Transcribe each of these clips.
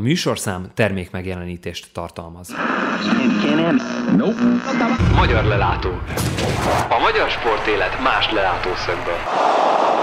műsorszám termék megjelenítést tartalmaz. Magyar lelátó. A magyar sportélet más lelátószögből.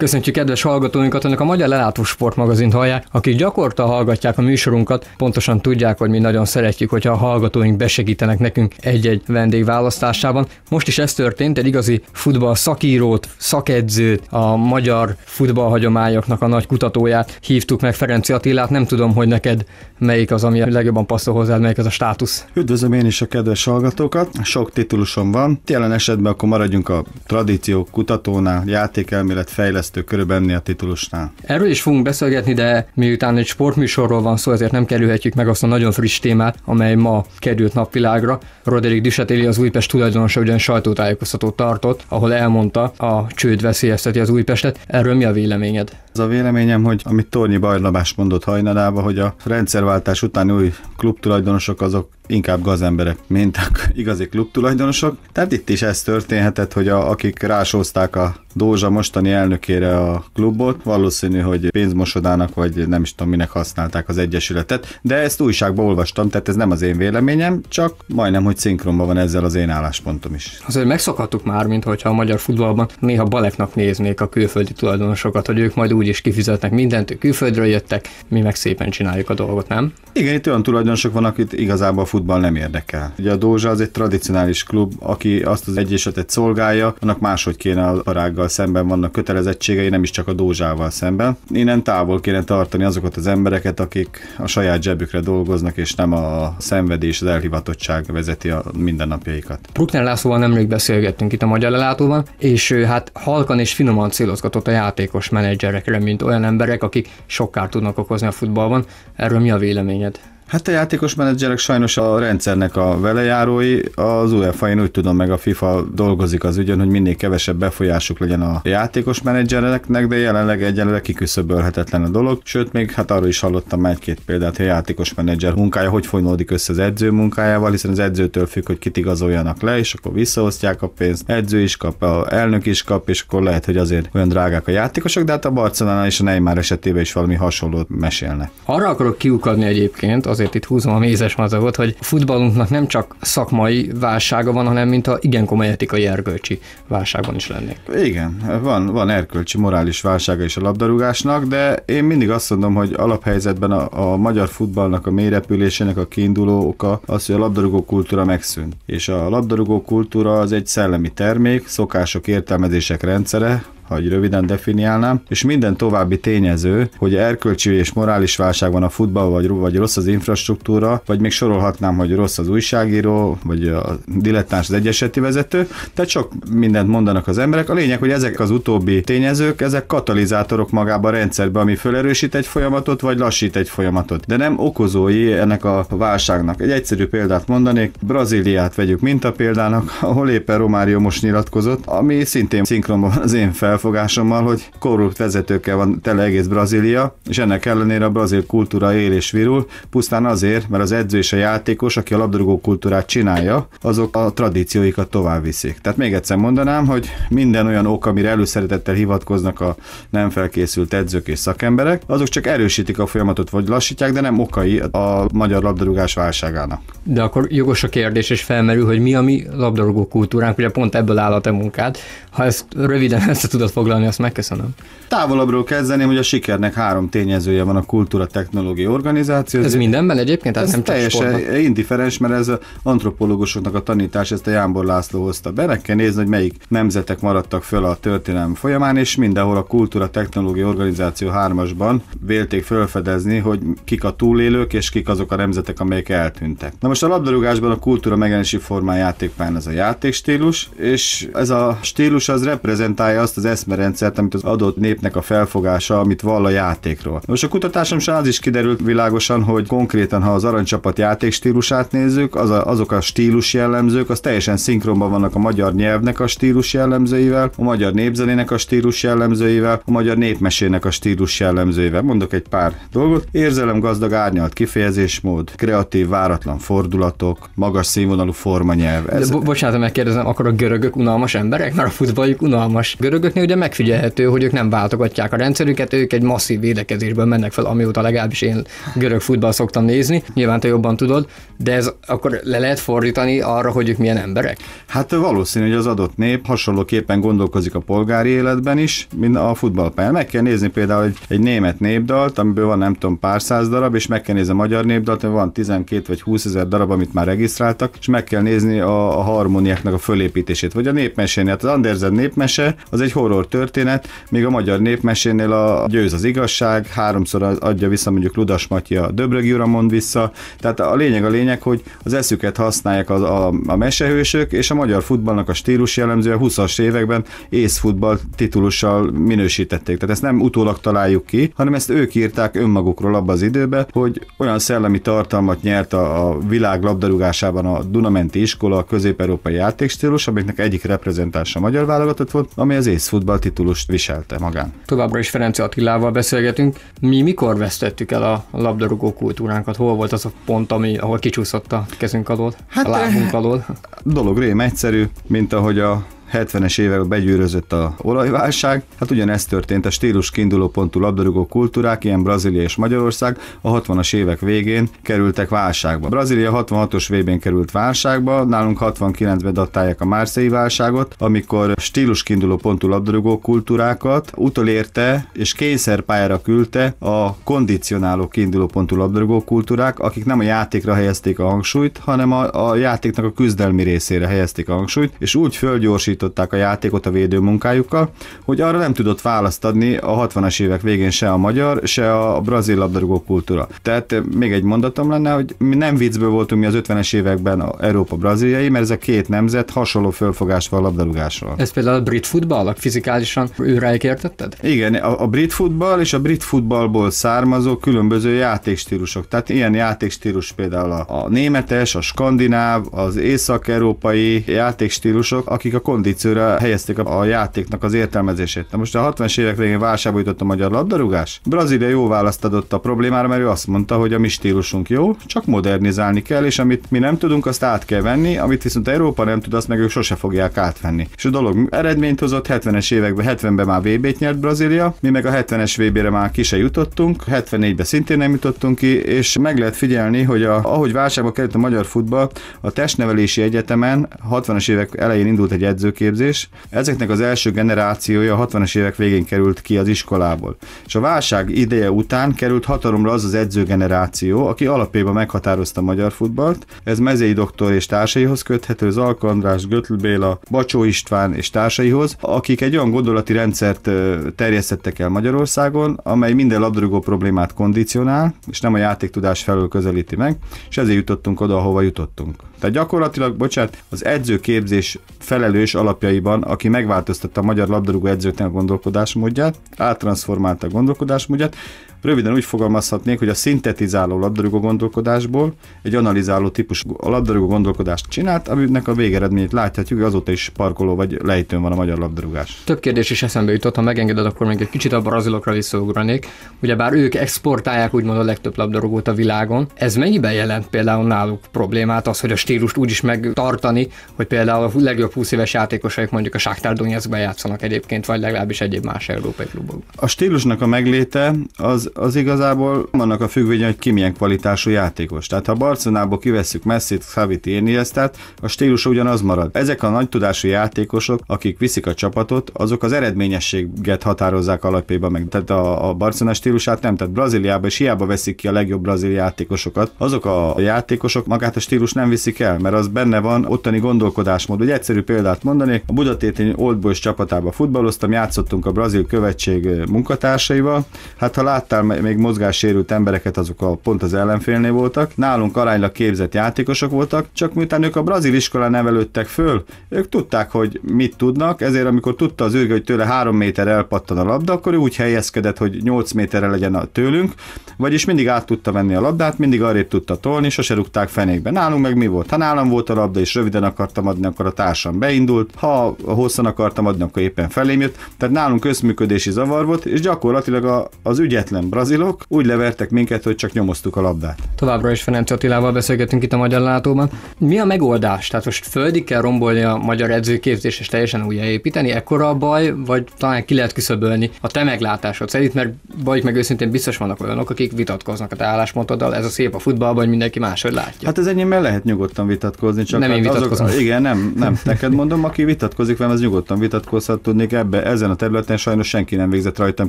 Köszöntjük kedves hallgatóinkat, önök a Magyar Lelátó magazint hallják, akik gyakorta hallgatják a műsorunkat, pontosan tudják, hogy mi nagyon szeretjük, hogyha a hallgatóink besegítenek nekünk egy-egy vendég választásában. Most is ez történt, egy igazi futball szakírót, szakedzőt, a magyar futballhagyományoknak a nagy kutatóját hívtuk meg Ferenci Attilát, nem tudom, hogy neked melyik az, ami legjobban passzol hozzád, melyik az a státusz. Üdvözlöm én is a kedves hallgatókat, sok titulusom van, jelen esetben akkor maradjunk a tradíció kutatónál, játékelmélet, fejlesztő elképesztő körülbenni a titulusnál. Erről is fogunk beszélgetni, de miután egy sportműsorról van szó, ezért nem kerülhetjük meg azt a nagyon friss témát, amely ma került napvilágra. Roderick Disetéli az Újpest tulajdonosa ugyan sajtótájékoztatót tartott, ahol elmondta, a csőd veszélyezteti az Újpestet. Erről mi a véleményed? Az a véleményem, hogy amit Tornyi Bajlabás mondott hajnalába, hogy a rendszerváltás után új klubtulajdonosok azok inkább gazemberek, mint a igazi klubtulajdonosok. Tehát itt is ez történhetett, hogy a, akik rásózták a Dózsa mostani elnökére a klubot, valószínű, hogy pénzmosodának, vagy nem is tudom minek használták az egyesületet, de ezt újságban olvastam, tehát ez nem az én véleményem, csak majdnem, hogy szinkronban van ezzel az én álláspontom is. Azért megszokhattuk már, mint a magyar futballban néha baleknak néznék a külföldi tulajdonosokat, hogy ők majd úgyis kifizetnek mindent, ők külföldről jöttek, mi meg szépen csináljuk a dolgot, nem? Igen, itt olyan tulajdonosok vannak, akit igazából a futball nem érdekel. Ugye a Dózsa az egy tradicionális klub, aki azt az egyesületet szolgálja, annak máshogy kéne a parággal szemben vannak kötelezettségei, nem is csak a Dózsával szemben. Innen távol kéne tartani azokat az embereket, akik a saját zsebükre dolgoznak, és nem a szenvedés, az elhivatottság vezeti a mindennapjaikat. Bruckner Lászlóval nemrég beszélgettünk itt a Magyar Lelátóban, és hát halkan és finoman célozgatott a játékos menedzserek emberekre, mint olyan emberek, akik sokkal tudnak okozni a futballban. Erről mi a véleményed? Hát a játékos menedzserek sajnos a rendszernek a velejárói, az UEFA-én úgy tudom meg a FIFA dolgozik az ügyön, hogy minél kevesebb befolyásuk legyen a játékos menedzsereknek, de jelenleg egyelőre kiküszöbölhetetlen a dolog, sőt még hát arról is hallottam egy-két példát, hogy a játékos menedzser munkája hogy fonódik össze az edző munkájával, hiszen az edzőtől függ, hogy kit igazoljanak le, és akkor visszaosztják a pénzt, edző is kap, a elnök is kap, és akkor lehet, hogy azért olyan drágák a játékosok, de hát a Barcelona és a Neymar esetében is valami hasonlót mesélne. Arra akarok kiukadni egyébként, az azért itt húzom a mézes mazagot, hogy a futballunknak nem csak szakmai válsága van, hanem mint a igen komoly etikai erkölcsi válságban is lennék. Igen, van, van erkölcsi, morális válsága is a labdarúgásnak, de én mindig azt mondom, hogy alaphelyzetben a, a magyar futballnak a mérepülésének a kiinduló oka az, hogy a labdarúgó kultúra megszűnt. És a labdarúgó kultúra az egy szellemi termék, szokások, értelmezések rendszere, ha egy röviden definiálnám, és minden további tényező, hogy erkölcsi és morális válság van a futball, vagy, vagy rossz az infrastruktúra, vagy még sorolhatnám, hogy rossz az újságíró, vagy a dilettáns az egyeseti vezető, tehát sok mindent mondanak az emberek. A lényeg, hogy ezek az utóbbi tényezők, ezek katalizátorok magába a rendszerbe, ami felerősít egy folyamatot, vagy lassít egy folyamatot, de nem okozói ennek a válságnak. Egy egyszerű példát mondanék, Brazíliát vegyük mintapéldának, ahol éppen Romário most nyilatkozott, ami szintén szinkronban az én fel felfogásommal, hogy korrupt vezetőkkel van tele egész Brazília, és ennek ellenére a brazil kultúra él és virul, pusztán azért, mert az edző és a játékos, aki a labdarúgó kultúrát csinálja, azok a tradícióikat tovább viszik. Tehát még egyszer mondanám, hogy minden olyan ok, amire előszeretettel hivatkoznak a nem felkészült edzők és szakemberek, azok csak erősítik a folyamatot vagy lassítják, de nem okai a magyar labdarúgás válságának. De akkor jogos a kérdés, és felmerül, hogy mi a mi labdarúgó kultúránk, ugye pont ebből áll a te munkád. Ha ezt röviden ezt tudod tudod foglalni, azt megköszönöm. Távolabbról kezdeném, hogy a sikernek három tényezője van a kultúra, technológia, organizáció. Ez mindenben egyébként? ez nem teljesen sportban. indiferens, mert ez az antropológusoknak a tanítás, ezt a Jánbor László hozta be. Meg kell nézni, hogy melyik nemzetek maradtak föl a történelem folyamán, és mindenhol a kultúra, technológia, organizáció hármasban vélték felfedezni, hogy kik a túlélők, és kik azok a nemzetek, amelyek eltűntek. Na most a labdarúgásban a kultúra megjelenési formáján játékpályán ez a játékstílus, és ez a stílus az reprezentálja azt az eszmerendszert, amit az adott népnek a felfogása, amit vall a játékról. Most a kutatásom az is kiderült világosan, hogy konkrétan, ha az aranycsapat játékstílusát nézzük, az a, azok a stílus jellemzők, az teljesen szinkronban vannak a magyar nyelvnek a stílus jellemzőivel, a magyar népzenének a stílus jellemzőivel, a magyar népmesének a stílus jellemzőivel. Mondok egy pár dolgot. Érzelem gazdag árnyalt kifejezésmód, kreatív, váratlan fordulatok, magas színvonalú formanyelv. Ez... De bo- bocsánat, megkérdezem, akkor a görögök unalmas emberek? Mert a futballjuk unalmas. Görögöknél ugye megfigyelhető, hogy ők nem váltogatják a rendszerüket, ők egy masszív védekezésből mennek fel, amióta legalábbis én görög futball szoktam nézni, nyilván te jobban tudod, de ez akkor le lehet fordítani arra, hogy ők milyen emberek? Hát valószínű, hogy az adott nép hasonlóképpen gondolkozik a polgári életben is, mint a futballpályán. Meg kell nézni például egy, egy német népdalt, amiből van nem tudom pár száz darab, és meg kell nézni a magyar népdalt, van 12 vagy 20 ezer darab, amit már regisztráltak, és meg kell nézni a, a harmóniáknak a fölépítését, vagy a népmesénél. Hát az Andersen népmese az egy hor horror történet, még a magyar népmesénél a győz az igazság, háromszor adja vissza mondjuk Ludas Matyi a Döbrögi ura mond vissza, tehát a lényeg a lényeg, hogy az eszüket használják az, a, a mesehősök, és a magyar futballnak a stílus jellemző a 20-as években észfutball titulussal minősítették. Tehát ezt nem utólag találjuk ki, hanem ezt ők írták önmagukról abban az időben hogy olyan szellemi tartalmat nyert a, a világ labdarúgásában a Dunamenti iskola, a közép-európai játékstílus, amiknek egyik reprezentása a magyar válogatott volt, ami az észfutball titulust viselte magán. Továbbra is Ferenc Attilával beszélgetünk. Mi mikor vesztettük el a labdarúgó kultúránkat? Hol volt az a pont, ami, ahol kicsúszott a kezünk alól, hát a lábunk eh, alól? Dolog rém egyszerű, mint ahogy a 70-es években begyűrözött a olajválság. Hát ugyanezt történt a stílus kiinduló pontú labdarúgó kultúrák, ilyen Brazília és Magyarország a 60-as évek végén kerültek válságba. Brazília 66-os VB-n került válságba, nálunk 69-ben datálják a Márszei válságot, amikor stílus kiinduló pontú labdarúgó kultúrákat utolérte és kényszerpályára küldte a kondicionáló kiinduló pontú labdarúgó kultúrák, akik nem a játékra helyezték a hangsúlyt, hanem a, a játéknak a küzdelmi részére helyezték a hangsúlyt, és úgy fölgyorsít gazdagították a játékot a védőmunkájukkal, munkájukkal, hogy arra nem tudott választ adni a 60-as évek végén se a magyar, se a brazil labdarúgó kultúra. Tehát még egy mondatom lenne, hogy mi nem viccből voltunk mi az 50-es években a Európa braziliai, mert ez a két nemzet hasonló fölfogás van a labdarúgásról. Ez például a brit futball, a fizikálisan őráig értetted? Igen, a, a brit futball és a brit futballból származó különböző játékstílusok. Tehát ilyen játékstílus például a, a németes, a skandináv, az észak-európai játékstílusok, akik a kondi kondícióra helyezték a játéknak az értelmezését. Na most a 60-es évek végén válságba jutott a magyar labdarúgás. Brazília jó választ adott a problémára, mert ő azt mondta, hogy a mi stílusunk jó, csak modernizálni kell, és amit mi nem tudunk, azt át kell venni, amit viszont Európa nem tud, azt meg ők sose fogják átvenni. És a dolog eredményt hozott, 70-es években, 70-ben már VB-t nyert Brazília, mi meg a 70-es VB-re már ki se jutottunk, 74-ben szintén nem jutottunk ki, és meg lehet figyelni, hogy a, ahogy válságba került a magyar futball, a testnevelési egyetemen 60-as évek elején indult egy edzők képzés. Ezeknek az első generációja 60-as évek végén került ki az iskolából. És a válság ideje után került hatalomra az az generáció, aki alapjában meghatározta a magyar futballt. Ez Mezei doktor és társaihoz köthető, az Alkandrás, Götl Béla, Bacsó István és társaihoz, akik egy olyan gondolati rendszert terjesztettek el Magyarországon, amely minden labdarúgó problémát kondicionál, és nem a tudás felől közelíti meg, és ezért jutottunk oda, ahova jutottunk. Tehát gyakorlatilag, bocsánat, az edzőképzés felelős alapjaiban, aki megváltoztatta a magyar labdarúgó edzőknek a gondolkodásmódját, áttransformálta a gondolkodásmódját, Röviden úgy fogalmazhatnék, hogy a szintetizáló labdarúgó gondolkodásból egy analizáló típusú labdarúgó gondolkodást csinált, aminek a végeredményét láthatjuk, hogy azóta is parkoló vagy lejtőn van a magyar labdarúgás. Több kérdés is eszembe jutott, ha megengeded, akkor még egy kicsit a brazilokra visszaugranék. Ugyebár ők exportálják úgymond a legtöbb labdarúgót a világon, ez mennyiben jelent például náluk problémát az, hogy a stílust úgy is megtartani, hogy például a legjobb 20 éves játékosaik mondjuk a Sáktár Donetskben játszanak egyébként, vagy legalábbis egyéb más európai klubokban. A stílusnak a megléte az, az igazából annak a függvénye, hogy ki milyen kvalitású játékos. Tehát ha Barcelonából kivesszük Messi-t, Xavit, Iniesta-t, a stílus ugyanaz marad. Ezek a nagy tudású játékosok, akik viszik a csapatot, azok az eredményességet határozzák alapjába meg. Tehát a, a Barcelona stílusát nem, tehát Brazíliában is hiába veszik ki a legjobb brazil játékosokat. Azok a játékosok magát a stílus nem viszik kell, mert az benne van ottani gondolkodásmód. Ugye egyszerű példát mondanék, a Budatéti Old Boys csapatába futballoztam, játszottunk a brazil követség eh, munkatársaival. Hát ha láttál még mozgássérült embereket, azok a, pont az ellenfélnél voltak. Nálunk aránylag képzett játékosok voltak, csak miután ők a brazil iskolán nevelődtek föl, ők tudták, hogy mit tudnak, ezért amikor tudta az űrge, hogy tőle három méter elpattan a labda, akkor ő úgy helyezkedett, hogy 8 méterre legyen a tőlünk, vagyis mindig át tudta venni a labdát, mindig arrébb tudta tolni, sose rúgták fenékbe. Nálunk meg mi volt? ha nálam volt a labda és röviden akartam adni, akkor a társam beindult, ha hosszan akartam adni, akkor éppen felém jött. Tehát nálunk közműködési zavar volt, és gyakorlatilag a, az ügyetlen brazilok úgy levertek minket, hogy csak nyomoztuk a labdát. Továbbra is Ferenc Attilával beszélgetünk itt a Magyar Látóban. Mi a megoldás? Tehát most földig kell rombolni a magyar edzőképzés és teljesen újjáépíteni? Ekkora a baj, vagy talán ki lehet küszöbölni a te meglátásod szerint, mert baj, meg őszintén biztos vannak olyanok, akik vitatkoznak a te álláspontoddal, ez a szép a futballban, hogy mindenki máshogy látja. Hát ez ennyi lehet nyugodtan nyugodtan vitatkozni, csak nem hát én vitatkozom. Azok, igen, nem, nem, neked mondom, aki vitatkozik velem, az nyugodtan vitatkozhat, tudnék ebbe, ezen a területen sajnos senki nem végzett rajtam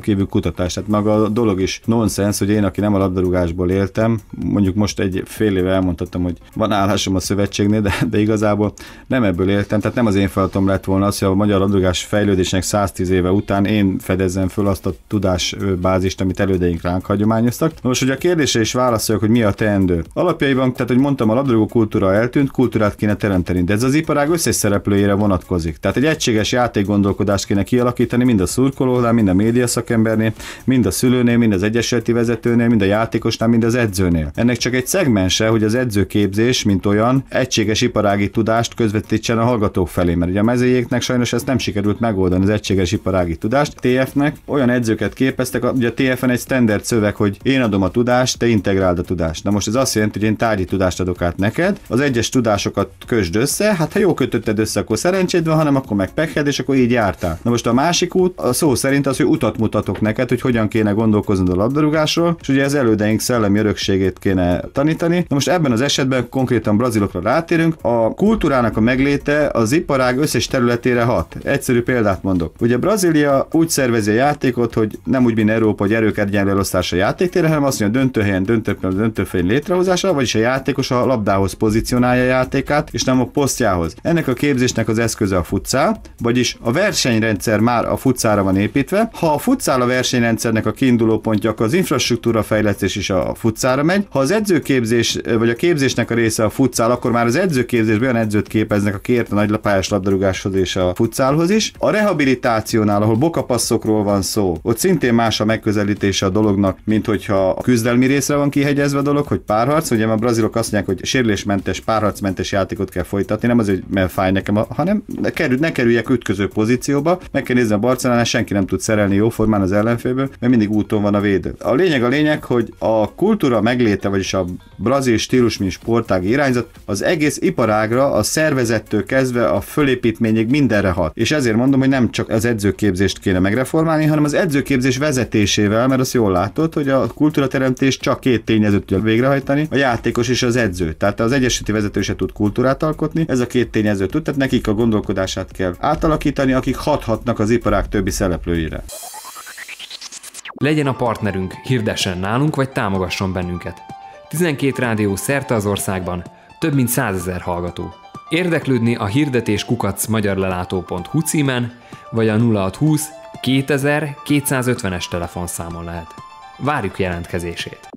kívül kutatást. Tehát maga a dolog is nonsens, hogy én, aki nem a labdarúgásból éltem, mondjuk most egy fél éve elmondhattam, hogy van állásom a szövetségnél, de, de igazából nem ebből éltem, tehát nem az én feladatom lett volna az, hogy a magyar labdarúgás fejlődésnek 110 éve után én fedezzem föl azt a tudásbázist, amit elődeink ránk hagyományoztak. most, hogy a kérdése is válaszoljak, hogy mi a teendő. Alapjaiban, tehát, hogy mondtam, a labdarúgó kultúra eltűnt, kultúrát kéne teremteni, de ez az iparág összes szereplőjére vonatkozik. Tehát egy egységes játékgondolkodást kéne kialakítani mind a szurkolónál, mind a média szakembernél, mind a szülőnél, mind az egyesületi vezetőnél, mind a játékosnál, mind az edzőnél. Ennek csak egy szegmense, hogy az edzőképzés, mint olyan, egységes iparági tudást közvetítsen a hallgatók felé, mert ugye a mezőjéknek sajnos ezt nem sikerült megoldani az egységes iparági tudást. TF-nek olyan edzőket képeztek, ugye a TF-en egy standard szöveg, hogy én adom a tudást, te integráld a tudást. Na most ez azt jelenti, hogy én tárgyi tudást adok át neked, az egyes tudásokat kösd össze, hát ha jó kötötted össze, akkor szerencséd van, hanem akkor megpekhed, és akkor így jártál. Na most a másik út, a szó szerint az, hogy utat mutatok neked, hogy hogyan kéne gondolkoznod a labdarúgásról, és ugye ez elődeink szellemi örökségét kéne tanítani. Na most ebben az esetben konkrétan brazilokra rátérünk, a kultúrának a megléte az iparág összes területére hat. Egyszerű példát mondok. Ugye Brazília úgy szervezi a játékot, hogy nem úgy, mint Európa, hogy erők osztása játéktére, hanem azt mondja, a döntőhelyen, döntőpillanat, döntőfény létrehozása, vagyis a játékos a labdához pozíció pozícionálja a játékát, és nem a posztjához. Ennek a képzésnek az eszköze a futcál, vagyis a versenyrendszer már a futcára van építve. Ha a futcál a versenyrendszernek a kiinduló pontja, akkor az infrastruktúra fejlesztés is a futcára megy. Ha az edzőképzés vagy a képzésnek a része a futcál, akkor már az edzőképzésben olyan edzőt képeznek, a kért a nagylapályás labdarúgáshoz és a futcálhoz is. A rehabilitációnál, ahol bokapasszokról van szó, ott szintén más a megközelítése a dolognak, mint hogyha a küzdelmi részre van kihegyezve a dolog, hogy párharc, ugye a brazilok azt mondják, hogy sérülésmentes párharcmentes játékot kell folytatni, nem azért, mert fáj nekem, hanem ne, kerül, ne kerüljek ütköző pozícióba, meg kell nézni a Barcelonát, senki nem tud szerelni jóformán az ellenfélből, mert mindig úton van a védő. A lényeg a lényeg, hogy a kultúra megléte, vagyis a brazil stílus, mint sportág irányzat, az egész iparágra, a szervezettől kezdve a fölépítményig mindenre hat. És ezért mondom, hogy nem csak az edzőképzést kéne megreformálni, hanem az edzőképzés vezetésével, mert azt jól látod, hogy a kultúra teremtés csak két tényezőt tudja végrehajtani, a játékos és az edző. Tehát az Egyesült üzleti vezető se tud kultúrát alkotni. Ez a két tényező tud, tehát nekik a gondolkodását kell átalakítani, akik hathatnak az iparág többi szereplőire. Legyen a partnerünk, hirdessen nálunk, vagy támogasson bennünket. 12 rádió szerte az országban, több mint 100 ezer hallgató. Érdeklődni a hirdetés kukac magyarlelátó.hu címen, vagy a 0620 2000 250-es telefonszámon lehet. Várjuk jelentkezését!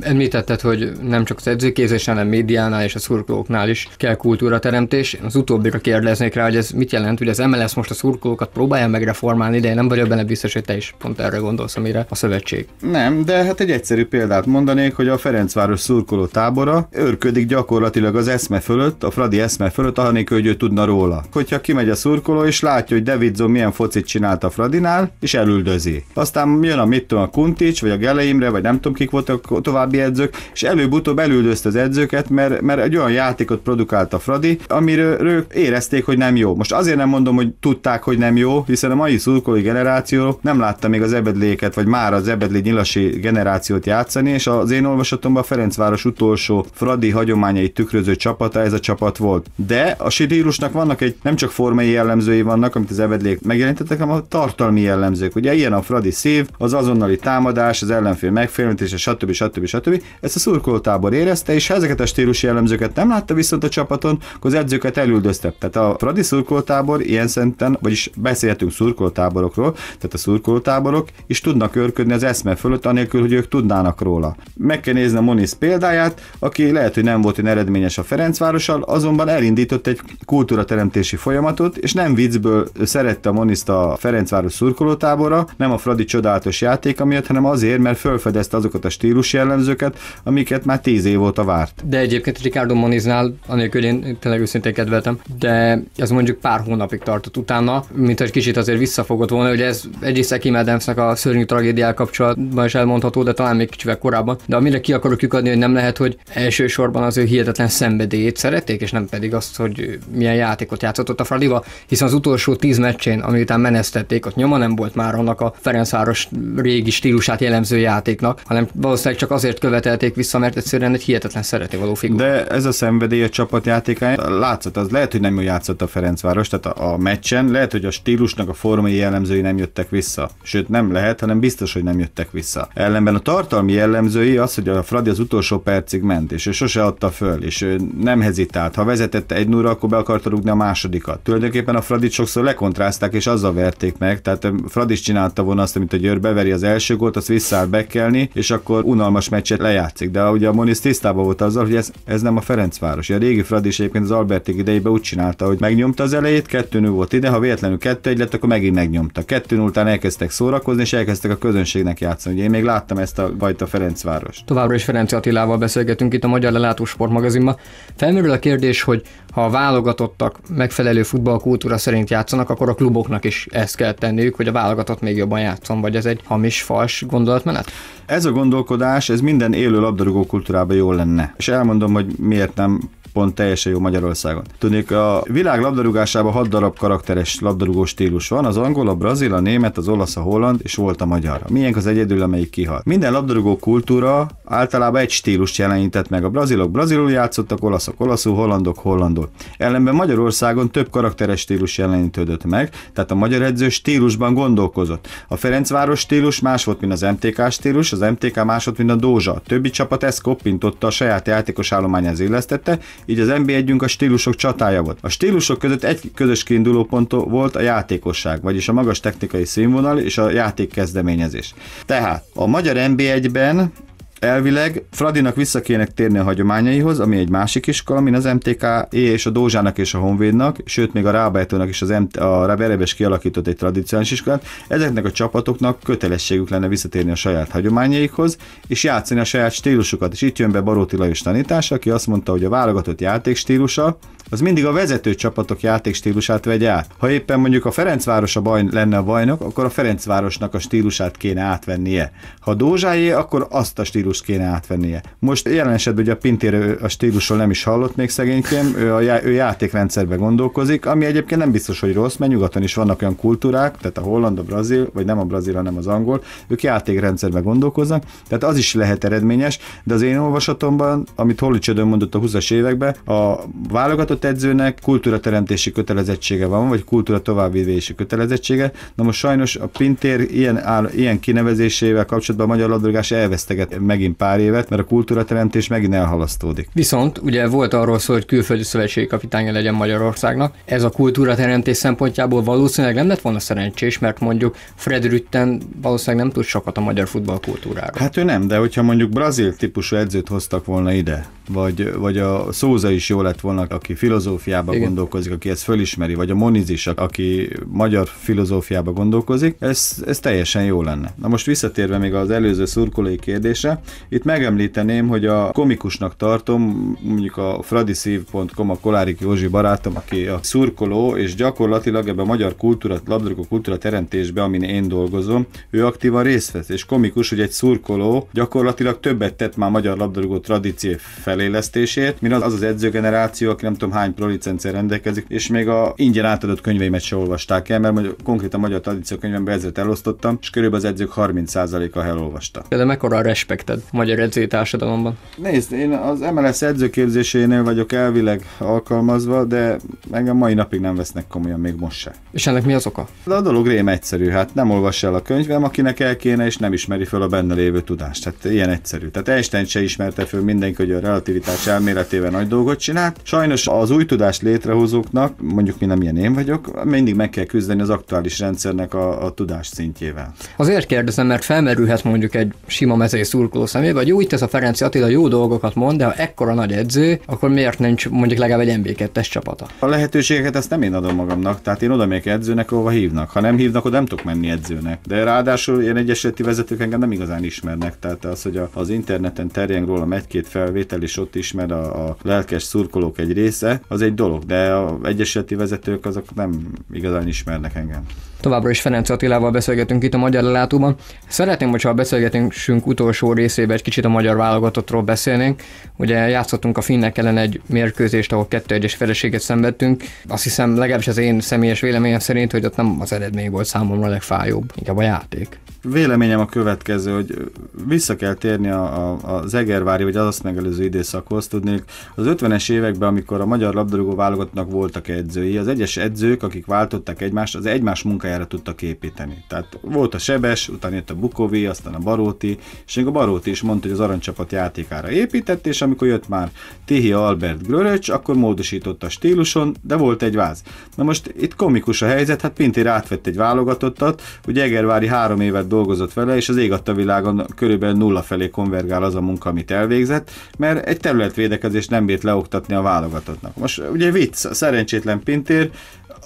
Említetted, hogy nem csak az edzőképzés, hanem médiánál és a szurkolóknál is kell kultúra teremtés. Az utóbbira kérdeznék rá, hogy ez mit jelent, hogy az MLS most a szurkolókat próbálja megreformálni, de én nem vagyok benne biztos, hogy te is pont erre gondolsz, amire a szövetség. Nem, de hát egy egyszerű példát mondanék, hogy a Ferencváros szurkoló tábora őrködik gyakorlatilag az eszme fölött, a Fradi eszme fölött, anélkül, hogy ő tudna róla. Hogyha kimegy a szurkoló és látja, hogy Davidzon milyen focit csinált a Fradinál, és elüldözi. Aztán jön a mit tudom, a Kuntics, vagy a Geleimre, vagy nem tudom kik voltak tovább korábbi edzők, és előbb-utóbb elüldözte az edzőket, mert, mert egy olyan játékot produkált a Fradi, amiről ők érezték, hogy nem jó. Most azért nem mondom, hogy tudták, hogy nem jó, hiszen a mai szurkolói generáció nem látta még az ebedléket, vagy már az ebedlé nyilasi generációt játszani, és az én olvasatomban a Ferencváros utolsó Fradi hagyományai tükröző csapata ez a csapat volt. De a sidírusnak vannak egy nem csak formai jellemzői vannak, amit az ebedlék megjelentettek, hanem a tartalmi jellemzők. Ugye ilyen a Fradi szív, az azonnali támadás, az ellenfél megfélemlítése, stb. stb. stb stb. Ezt a szurkoltábor érezte, és ha ezeket a stílus jellemzőket nem látta viszont a csapaton, akkor az edzőket elüldözte. Tehát a Fradi szurkoltábor ilyen szenten, vagyis beszélhetünk szurkoltáborokról, tehát a szurkoltáborok is tudnak örködni az eszme fölött, anélkül, hogy ők tudnának róla. Meg kell nézni a Moniz példáját, aki lehet, hogy nem volt olyan eredményes a Ferencvárossal, azonban elindított egy kultúrateremtési folyamatot, és nem viccből szerette a Moniszt a Ferencváros szurkolótábora, nem a Fradi csodálatos játék miatt, hanem azért, mert felfedezte azokat a stílus jellemzőket, ösztönzőket, amiket már tíz év óta várt. De egyébként Ricardo Moniznál, anélkül, hogy én tényleg őszintén kedveltem, de ez mondjuk pár hónapig tartott utána, mint egy kicsit azért visszafogott volna, hogy ez egyrészt Ekim a szörnyű tragédiák kapcsolatban is elmondható, de talán még kicsivel korábban. De amire ki akarok lyukadni, hogy nem lehet, hogy elsősorban az ő hihetetlen szenvedélyét szerették, és nem pedig azt, hogy milyen játékot játszott a Fradiva, hiszen az utolsó tíz meccsén, ami után menesztették, ott nyoma nem volt már annak a Ferencváros régi stílusát jellemző játéknak, hanem valószínűleg csak azért azért követelték vissza, mert egyszerűen egy hihetetlen szeretni való figura. De ez a szenvedély a csapatjátékány látszott, az lehet, hogy nem jól játszott a Ferencváros, tehát a, a meccsen lehet, hogy a stílusnak a formai jellemzői nem jöttek vissza. Sőt, nem lehet, hanem biztos, hogy nem jöttek vissza. Ellenben a tartalmi jellemzői az, hogy a Fradi az utolsó percig ment, és ő sose adta föl, és ő nem hezitált. Ha vezetett egy 0 akkor be akarta rúgni a másodikat. Tulajdonképpen a Fradit sokszor lekontrázták, és azzal verték meg. Tehát Fradi csinálta volna azt, amit a Győr beveri az első gólt, azt visszáll bekelni, és akkor unalmas meccs meccset lejátszik, de ugye a Moniz tisztában volt azzal, hogy ez, ez nem a Ferencváros. A régi Fradi is egyébként az Albertig idejében úgy csinálta, hogy megnyomta az elejét, 2-0 volt ide, ha véletlenül 2-1 lett, akkor megint megnyomta. 2-0 után elkezdtek szórakozni, és elkezdtek a közönségnek játszani. Ugye én még láttam ezt a fajta Ferencváros. Továbbra is Ferenc Attilával beszélgetünk itt a Magyar Lelátó Sportmagazinban. Felmerül a kérdés, hogy ha a válogatottak megfelelő futballkultúra szerint játszanak, akkor a kluboknak is ezt kell tenniük, hogy a válogatott még jobban játszon, vagy ez egy hamis, fals gondolatmenet? Ez a gondolkodás, ez minden élő labdarúgó kultúrában jól lenne. És elmondom, hogy miért nem pont teljesen jó Magyarországon. Tudnék, a világ labdarúgásában hat darab karakteres labdarúgó stílus van, az angol, a brazil, a német, az olasz, a holland és volt a magyar. Milyen az egyedül, amelyik kihalt. Minden labdarúgó kultúra általában egy stílust jelenített meg. A brazilok brazilul játszottak, olaszok olaszul, hollandok hollandul. Ellenben Magyarországon több karakteres stílus jelenítődött meg, tehát a magyar edző stílusban gondolkozott. A Ferencváros stílus más volt, mint az MTK stílus, az MTK más volt, mint a Dózsa. A többi csapat ezt koppintotta, a saját játékos állományhoz illesztette, így az nb 1 a stílusok csatája volt. A stílusok között egy közös kiinduló pont volt a játékosság, vagyis a magas technikai színvonal és a játék kezdeményezés. Tehát a magyar NB1-ben Elvileg Fradinak vissza kéne térni a hagyományaihoz, ami egy másik iskola, mint az MTK és a Dózsának és a Honvédnak, sőt még a Rábájtónak és az MT, a Verebes kialakított egy tradicionális iskolát, ezeknek a csapatoknak kötelességük lenne visszatérni a saját hagyományaikhoz, és játszani a saját stílusukat. És itt jön be Baróti Lajos tanítás, aki azt mondta, hogy a válogatott játékstílusa az mindig a vezető csapatok játékstílusát vegye át. Ha éppen mondjuk a Ferencváros a baj, lenne a bajnok, akkor a Ferencvárosnak a stílusát kéne átvennie. Ha a Dózsájé, akkor azt a stílusát stílus kéne átvennie. Most jelen esetben ugye a Pintér a stílusról nem is hallott még szegénykém, ő, a já, ő játékrendszerbe gondolkozik, ami egyébként nem biztos, hogy rossz, mert nyugaton is vannak olyan kultúrák, tehát a holland, a brazil, vagy nem a brazil, hanem az angol, ők játékrendszerbe gondolkoznak, tehát az is lehet eredményes, de az én olvasatomban, amit Csödön mondott a 20-as években, a válogatott edzőnek kultúrateremtési kötelezettsége van, vagy kultúra továbbvívési kötelezettsége. Na most sajnos a Pintér ilyen, áll, ilyen kinevezésével kapcsolatban a magyar labdarúgás elveszteget meg megint pár évet, mert a kultúrateremtés megint elhalasztódik. Viszont ugye volt arról szó, hogy külföldi szövetségi kapitánya legyen Magyarországnak. Ez a kultúrateremtés szempontjából valószínűleg nem lett volna szerencsés, mert mondjuk Fred Rütten valószínűleg nem tud sokat a magyar futballkultúráról. Hát ő nem, de hogyha mondjuk brazil típusú edzőt hoztak volna ide, vagy, vagy a Szóza is jó lett volna, aki filozófiába Igen. gondolkozik, aki ezt fölismeri, vagy a Moniz is, aki magyar filozófiába gondolkozik, ez, ez teljesen jó lenne. Na most visszatérve még az előző szurkolói kérdése, itt megemlíteném, hogy a komikusnak tartom, mondjuk a fradiszív.com, a Kolárik Józsi barátom, aki a szurkoló, és gyakorlatilag ebbe a magyar kultúra, labdarúgó kultúra teremtésbe, amin én dolgozom, ő aktívan részt vesz, és komikus, hogy egy szurkoló gyakorlatilag többet tett már magyar labdarúgó tradíció fel felélesztését, mire az az edzőgeneráció, aki nem tudom hány prolicenccel rendelkezik, és még a ingyen átadott könyveimet se olvasták el, mert mondjuk, konkrétan magyar tradíció könyvembe ezért elosztottam, és körülbelül az edzők 30%-a elolvasta. De mekkora a respekted a magyar edzői társadalomban? Nézd, én az MLS edzőképzésénél vagyok elvileg alkalmazva, de engem mai napig nem vesznek komolyan, még most se. És ennek mi az oka? De a dolog rém egyszerű, hát nem olvas el a könyvem, akinek el kéne, és nem ismeri fel a benne lévő tudást. Tehát ilyen egyszerű. Tehát Einstein se ismerte föl mindenki, hogy a relativitás elméletével nagy dolgot csinált. Sajnos az új tudást létrehozóknak, mondjuk mi nem ilyen én vagyok, mindig meg kell küzdeni az aktuális rendszernek a, a tudás szintjével. Azért kérdezem, mert felmerülhet mondjuk egy sima mezei szurkoló szemébe, hogy úgy tesz a Ferenc Attila, jó dolgokat mond, de ha ekkora nagy edző, akkor miért nincs mondjuk legalább egy mb 2 csapata? A lehetőségeket ezt nem én adom magamnak, tehát én oda megyek edzőnek, ahova hívnak. Ha nem hívnak, akkor nem tudok menni edzőnek. De ráadásul ilyen egyesületi vezetők engem nem igazán ismernek, tehát az, hogy az interneten terjen rólam egy-két felvétel, és és ott ismer a, a lelkes szurkolók egy része, az egy dolog, de a egyesületi vezetők azok nem igazán ismernek engem. Továbbra is Ferenc Attilával beszélgetünk itt a Magyar Lelátóban. Szeretném, hogyha a beszélgetésünk utolsó részében egy kicsit a magyar válogatottról beszélnénk. Ugye játszottunk a finnek ellen egy mérkőzést, ahol 2-1-es vereséget szenvedtünk. Azt hiszem, legalábbis az én személyes véleményem szerint, hogy ott nem az eredmény volt számomra a legfájóbb, inkább a játék. Véleményem a következő, hogy vissza kell térni a, a, az Egervári, vagy az azt megelőző időszakhoz. Tudnék, az 50-es években, amikor a magyar labdarúgó válogatnak voltak edzői, az egyes edzők, akik váltották egymást, az egymás munkájára tudtak építeni. Tehát volt a Sebes, utána jött a Bukovi, aztán a Baróti, és még a Baróti is mondta, hogy az aranycsapat játékára épített, és amikor jött már Tihi Albert Grölöcs, akkor módosította a stíluson, de volt egy váz. Na most itt komikus a helyzet, hát Pintér átvett egy válogatottat, ugye Egervári három évet dolgozott vele, és az ég adta világon körülbelül nulla felé konvergál az a munka, amit elvégzett, mert egy területvédekezés nem bírt leoktatni a válogatottnak. Most ugye vicc, szerencsétlen Pintér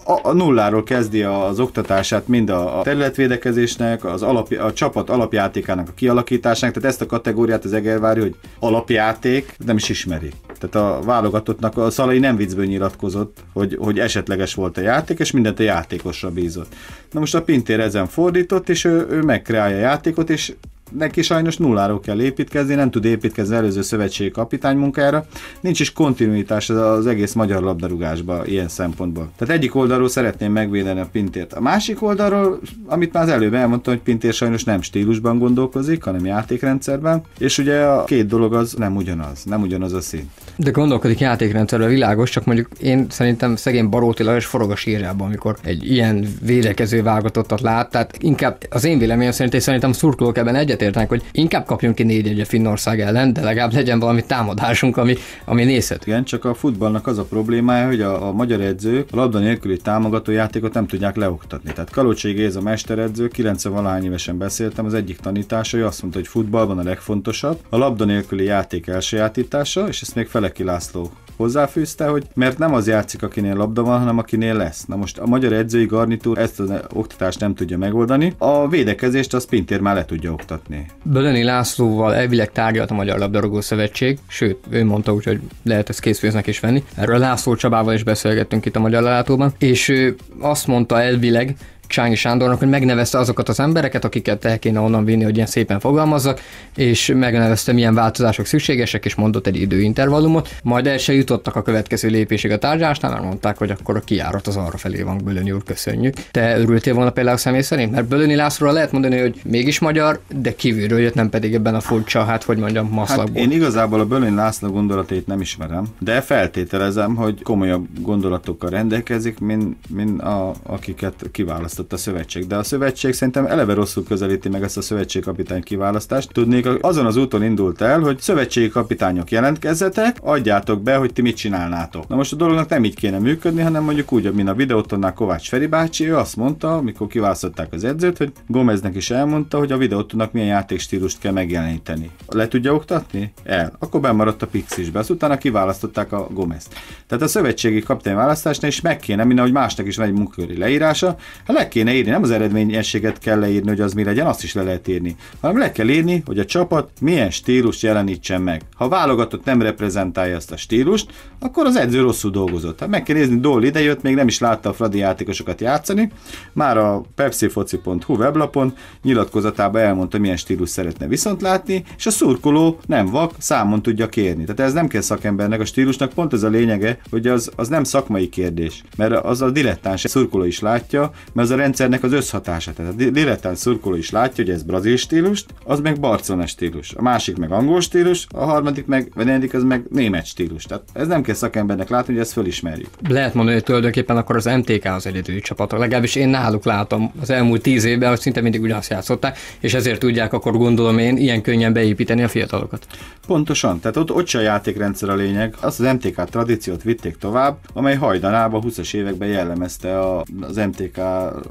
a, a nulláról kezdi az oktatását mind a, a területvédekezésnek, az alap, a csapat alapjátékának a kialakításának, tehát ezt a kategóriát az Egervári, hogy alapjáték nem is ismeri. Tehát a válogatottnak a Szalai nem viccből nyilatkozott, hogy, hogy esetleges volt a játék, és mindent a játékosra bízott. Na most a Pintér ezen fordított, és ő, ő megkreálja a játékot, és neki sajnos nulláról kell építkezni, nem tud építkezni előző szövetségi kapitány munkára, nincs is kontinuitás az egész magyar labdarúgásba ilyen szempontból. Tehát egyik oldalról szeretném megvédeni a Pintért. A másik oldalról, amit már az előbb elmondtam, hogy Pintér sajnos nem stílusban gondolkozik, hanem játékrendszerben, és ugye a két dolog az nem ugyanaz, nem ugyanaz a szint. De gondolkodik a világos, csak mondjuk én szerintem szegény Baróti Lajos forog a sírjába, amikor egy ilyen védekező válogatottat lát. Tehát inkább az én véleményem szerint, és szerintem szurkolók ebben egyetértenek, hogy inkább kapjunk ki négy a Finnország ellen, de legalább legyen valami támadásunk, ami, ami nézhet. Igen, csak a futballnak az a problémája, hogy a, a magyar edzők a labda nélküli támogató játékot nem tudják leoktatni. Tehát Kalocsi Géz a mesteredző, 90 valány évesen beszéltem, az egyik tanítása, hogy azt mondta, hogy futballban a legfontosabb, a labda nélküli játék elsajátítása, és ezt még fele Teleki László hozzáfűzte, hogy mert nem az játszik, akinél labda van, hanem akinél lesz. Na most a magyar edzői garnitúr ezt az oktatást nem tudja megoldani, a védekezést az Pintér már le tudja oktatni. Bölöni Lászlóval elvileg tárgyalt a Magyar Labdarúgó Szövetség, sőt, ő mondta úgy, hogy lehet ezt készfőznek is venni. Erről László Csabával is beszélgettünk itt a Magyar Látóban, és ő azt mondta elvileg, Csányi Sándornak, hogy megnevezte azokat az embereket, akiket el kéne onnan vinni, hogy ilyen szépen fogalmazzak, és megnevezte, milyen változások szükségesek, és mondott egy időintervallumot. Majd el se jutottak a következő lépésig a tárgyalásnál, mert mondták, hogy akkor a kiárat az arra felé van, Bölöni úr, köszönjük. Te örültél volna például személy szerint? Mert Bölöni Lászlóra lehet mondani, hogy mégis magyar, de kívülről jött, nem pedig ebben a furcsa, hát hogy mondjam, hát maszlagból. Hát én igazából a Bölöni László gondolatét nem ismerem, de feltételezem, hogy komolyabb gondolatokkal rendelkezik, mint, mint a, akiket kiválaszt kiválasztott a szövetség. De a szövetség szerintem eleve rosszul közelíti meg ezt a szövetségkapitány kiválasztást. Tudnék, azon az úton indult el, hogy szövetségi kapitányok jelentkezzetek, adjátok be, hogy ti mit csinálnátok. Na most a dolognak nem így kéne működni, hanem mondjuk úgy, mint a videótonnál Kovács Feri bácsi, ő azt mondta, amikor kiválasztották az edzőt, hogy Gomeznek is elmondta, hogy a videótonnak milyen játékstílust kell megjeleníteni. Le tudja oktatni? El. Akkor bemaradt a Pixisbe, azt utána kiválasztották a Gomezt. Tehát a szövetségi kapitány választásnál is meg kéne, mint ahogy másnak is van egy munkaköri leírása, hát le kéne írni, nem az eredményességet kell leírni, hogy az mi legyen, azt is le lehet írni, hanem le kell írni, hogy a csapat milyen stílust jelenítsen meg. Ha válogatott nem reprezentálja ezt a stílust, akkor az edző rosszul dolgozott. Hát meg kell nézni, Dól idejött, még nem is látta a Fradi játékosokat játszani, már a pepsifoci.hu weblapon nyilatkozatában elmondta, milyen stílus szeretne viszont látni, és a szurkoló nem vak, számon tudja kérni. Tehát ez nem kell szakembernek, a stílusnak pont ez a lényege, hogy az, az nem szakmai kérdés, mert az a dilettáns szurkoló is látja, mert az a rendszernek az összhatása. Tehát a dilettáns szurkoló is látja, hogy ez brazil stílus, az meg barcelona stílus, a másik meg angol stílus, a harmadik meg, a negyedik az meg német stílus. Tehát ez nem kell szakembernek látni, hogy ezt fölismerjük. Lehet mondani, hogy tulajdonképpen akkor az MTK az egyedüli csapat, legalábbis én náluk látom az elmúlt tíz évben, hogy szinte mindig ugyanazt játszották, és ezért tudják akkor gondolom én ilyen könnyen beépíteni a fiatalokat. Pontosan, tehát ott, ott se a játékrendszer a lényeg, az az MTK tradíciót vitték tovább, amely hajdanában 20-as években jellemezte a, az MTK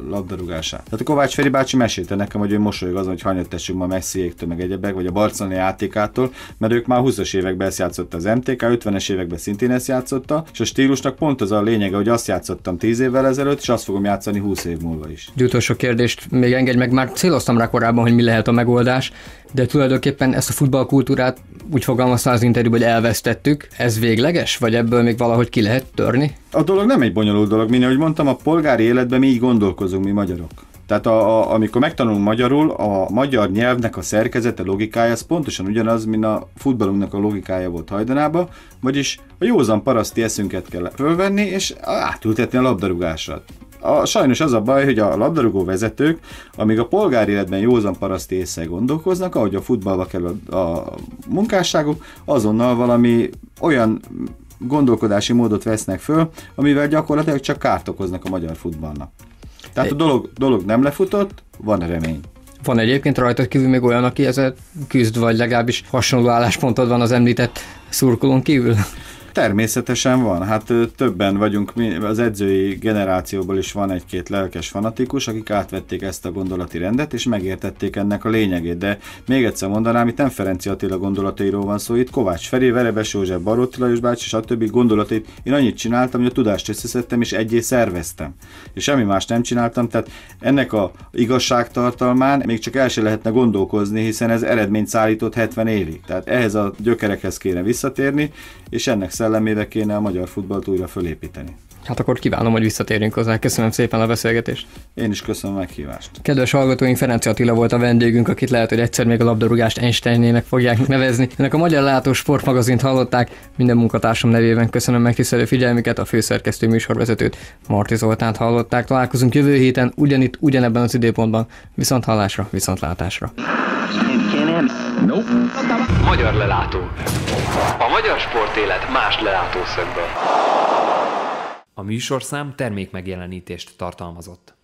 labdarúgását. Tehát a Kovács Feri bácsi mesélte nekem, hogy ő mosolyog azon, hogy hanyat tessünk ma messziéktől, meg egyebek, vagy a Barcelona játékától, mert ők már 20-as években ezt játszotta az MTK, 50-es években szintén ezt játszotta, és a stílusnak pont az a lényege, hogy azt játszottam 10 évvel ezelőtt, és azt fogom játszani 20 év múlva is. Egy kérdést még engedj meg, már céloztam rá korábban, hogy mi lehet a megoldás de tulajdonképpen ezt a futballkultúrát úgy fogalmazta az interjúban, hogy elvesztettük. Ez végleges, vagy ebből még valahogy ki lehet törni? A dolog nem egy bonyolult dolog, mint ahogy mondtam, a polgári életben mi így gondolkozunk, mi magyarok. Tehát a, a, amikor megtanulunk magyarul, a magyar nyelvnek a szerkezete, logikája, az pontosan ugyanaz, mint a futballunknak a logikája volt hajdanában, vagyis a józan paraszti eszünket kell fölvenni, és átültetni a labdarúgásra a, sajnos az a baj, hogy a labdarúgó vezetők, amíg a polgári életben józan paraszt észre gondolkoznak, ahogy a futballba kerül a, a munkásságuk, azonnal valami olyan gondolkodási módot vesznek föl, amivel gyakorlatilag csak kárt okoznak a magyar futballnak. Tehát a dolog, dolog nem lefutott, van remény. Van egyébként rajtad kívül még olyan, aki ezzel küzd, vagy legalábbis hasonló álláspontod van az említett szurkolón kívül? Természetesen van, hát többen vagyunk, mi az edzői generációból is van egy-két lelkes fanatikus, akik átvették ezt a gondolati rendet, és megértették ennek a lényegét, de még egyszer mondanám, itt nem Ferenci Attila gondolatairól van szó, itt Kovács Feri, Verebes József, Barót Lajos bácsi, stb. gondolatait én annyit csináltam, hogy a tudást összeszedtem és egyé szerveztem. És semmi más nem csináltam, tehát ennek a igazságtartalmán még csak el se lehetne gondolkozni, hiszen ez eredményt szállított 70 évig. Tehát ehhez a gyökerekhez kéne visszatérni, és ennek szellemére kéne a magyar futballt újra fölépíteni. Hát akkor kívánom, hogy visszatérjünk hozzá. Köszönöm szépen a beszélgetést. Én is köszönöm a meghívást. Kedves hallgatóink, Ferenc Attila volt a vendégünk, akit lehet, hogy egyszer még a labdarúgást Einsteinnének fogják nevezni. Ennek a Magyar Látó Sportmagazint hallották. Minden munkatársam nevében köszönöm megtisztelő figyelmüket, a főszerkesztő műsorvezetőt Marti Zoltánt hallották. Találkozunk jövő héten, ugyanitt, ugyanebben az időpontban. Viszont hallásra, viszont látásra. Magyar lelátó. A magyar sportélet más lelátószögből. A műsorszám termék megjelenítést tartalmazott.